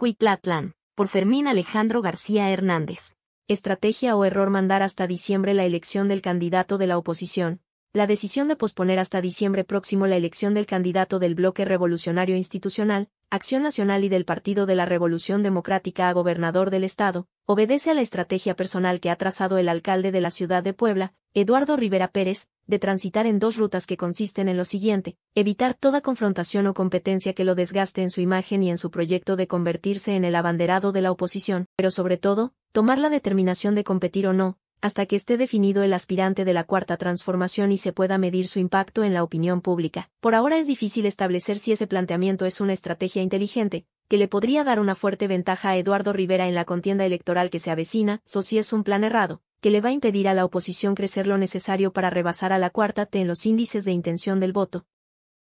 Cuitlatlán, por Fermín Alejandro García Hernández. Estrategia o error mandar hasta diciembre la elección del candidato de la oposición. La decisión de posponer hasta diciembre próximo la elección del candidato del bloque revolucionario institucional, Acción Nacional y del Partido de la Revolución Democrática a gobernador del Estado, obedece a la estrategia personal que ha trazado el alcalde de la ciudad de Puebla, Eduardo Rivera Pérez, de transitar en dos rutas que consisten en lo siguiente, evitar toda confrontación o competencia que lo desgaste en su imagen y en su proyecto de convertirse en el abanderado de la oposición, pero sobre todo, tomar la determinación de competir o no, hasta que esté definido el aspirante de la cuarta transformación y se pueda medir su impacto en la opinión pública. Por ahora es difícil establecer si ese planteamiento es una estrategia inteligente, que le podría dar una fuerte ventaja a Eduardo Rivera en la contienda electoral que se avecina, o si es un plan errado, que le va a impedir a la oposición crecer lo necesario para rebasar a la cuarta T en los índices de intención del voto.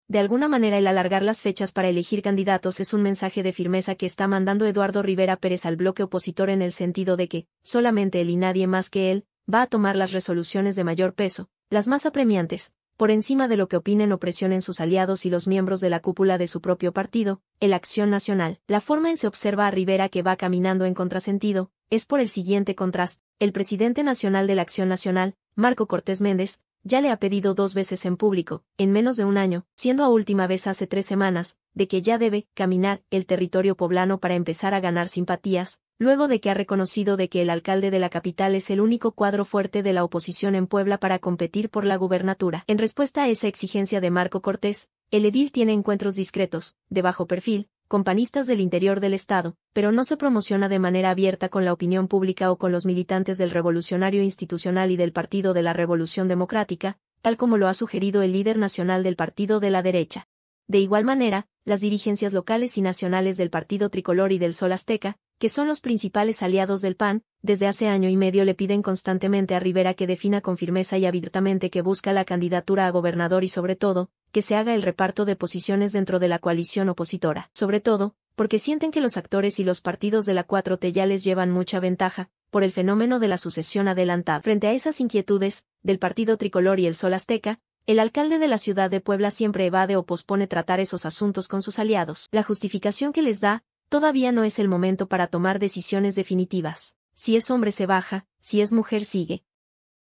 De alguna manera el alargar las fechas para elegir candidatos es un mensaje de firmeza que está mandando Eduardo Rivera Pérez al bloque opositor en el sentido de que, solamente él y nadie más que él, va a tomar las resoluciones de mayor peso, las más apremiantes, por encima de lo que opinen o presionen sus aliados y los miembros de la cúpula de su propio partido, el Acción Nacional. La forma en se observa a Rivera que va caminando en contrasentido, es por el siguiente contraste el presidente nacional de la Acción Nacional, Marco Cortés Méndez, ya le ha pedido dos veces en público, en menos de un año, siendo a última vez hace tres semanas, de que ya debe caminar el territorio poblano para empezar a ganar simpatías, luego de que ha reconocido de que el alcalde de la capital es el único cuadro fuerte de la oposición en Puebla para competir por la gubernatura. En respuesta a esa exigencia de Marco Cortés, el edil tiene encuentros discretos, de bajo perfil, companistas del interior del Estado, pero no se promociona de manera abierta con la opinión pública o con los militantes del Revolucionario Institucional y del Partido de la Revolución Democrática, tal como lo ha sugerido el líder nacional del Partido de la Derecha. De igual manera, las dirigencias locales y nacionales del Partido Tricolor y del Sol Azteca, que son los principales aliados del PAN, desde hace año y medio le piden constantemente a Rivera que defina con firmeza y abiertamente que busca la candidatura a gobernador y sobre todo, que se haga el reparto de posiciones dentro de la coalición opositora. Sobre todo, porque sienten que los actores y los partidos de la 4T ya les llevan mucha ventaja, por el fenómeno de la sucesión adelantada. Frente a esas inquietudes, del partido tricolor y el sol azteca, el alcalde de la ciudad de Puebla siempre evade o pospone tratar esos asuntos con sus aliados. La justificación que les da, todavía no es el momento para tomar decisiones definitivas si es hombre se baja, si es mujer sigue.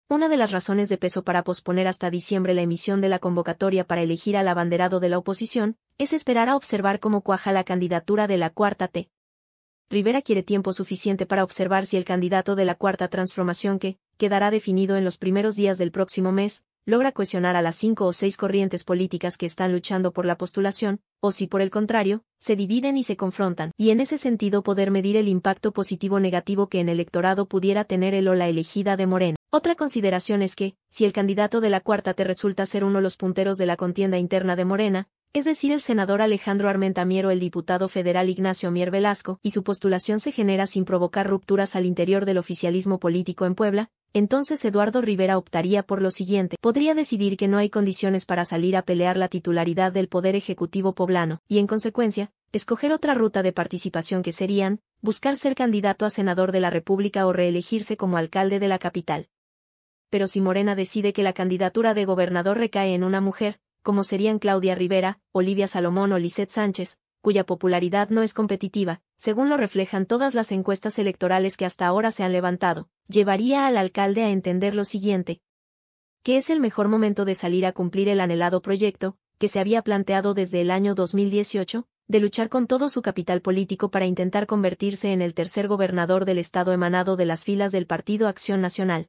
Una de las razones de peso para posponer hasta diciembre la emisión de la convocatoria para elegir al abanderado de la oposición es esperar a observar cómo cuaja la candidatura de la cuarta T. Rivera quiere tiempo suficiente para observar si el candidato de la cuarta transformación que quedará definido en los primeros días del próximo mes logra cohesionar a las cinco o seis corrientes políticas que están luchando por la postulación, o si por el contrario, se dividen y se confrontan, y en ese sentido poder medir el impacto positivo negativo que en el electorado pudiera tener el o la elegida de Morena. Otra consideración es que, si el candidato de la cuarta te resulta ser uno de los punteros de la contienda interna de Morena, es decir, el senador Alejandro Armentamiero, el diputado federal Ignacio Mier Velasco, y su postulación se genera sin provocar rupturas al interior del oficialismo político en Puebla, entonces Eduardo Rivera optaría por lo siguiente. Podría decidir que no hay condiciones para salir a pelear la titularidad del Poder Ejecutivo poblano, y en consecuencia, escoger otra ruta de participación que serían, buscar ser candidato a senador de la República o reelegirse como alcalde de la capital. Pero si Morena decide que la candidatura de gobernador recae en una mujer, como serían Claudia Rivera, Olivia Salomón o Lisette Sánchez, cuya popularidad no es competitiva, según lo reflejan todas las encuestas electorales que hasta ahora se han levantado, llevaría al alcalde a entender lo siguiente, que es el mejor momento de salir a cumplir el anhelado proyecto, que se había planteado desde el año 2018, de luchar con todo su capital político para intentar convertirse en el tercer gobernador del Estado emanado de las filas del Partido Acción Nacional.